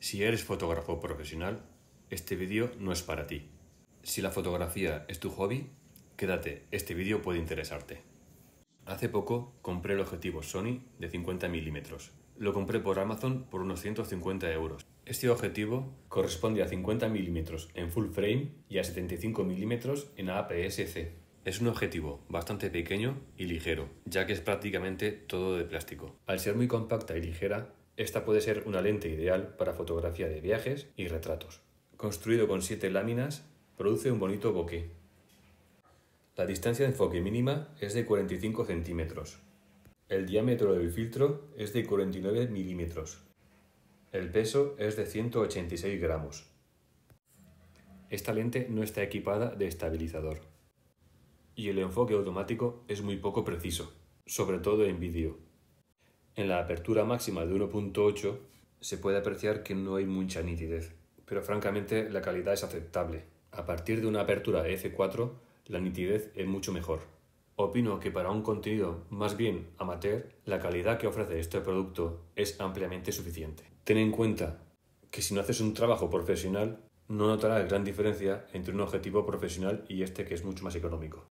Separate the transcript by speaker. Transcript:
Speaker 1: Si eres fotógrafo profesional, este vídeo no es para ti. Si la fotografía es tu hobby, quédate, este vídeo puede interesarte. Hace poco compré el objetivo Sony de 50 milímetros. Lo compré por Amazon por unos 150 euros. Este objetivo corresponde a 50 milímetros en full frame y a 75 milímetros en APS-C. Es un objetivo bastante pequeño y ligero, ya que es prácticamente todo de plástico. Al ser muy compacta y ligera, esta puede ser una lente ideal para fotografía de viajes y retratos. Construido con 7 láminas, produce un bonito bokeh. La distancia de enfoque mínima es de 45 centímetros. El diámetro del filtro es de 49 milímetros. El peso es de 186 gramos. Esta lente no está equipada de estabilizador. Y el enfoque automático es muy poco preciso, sobre todo en vídeo. En la apertura máxima de 1.8 se puede apreciar que no hay mucha nitidez, pero francamente la calidad es aceptable. A partir de una apertura F4, la nitidez es mucho mejor. Opino que para un contenido más bien amateur, la calidad que ofrece este producto es ampliamente suficiente. Ten en cuenta que si no haces un trabajo profesional, no notarás gran diferencia entre un objetivo profesional y este que es mucho más económico.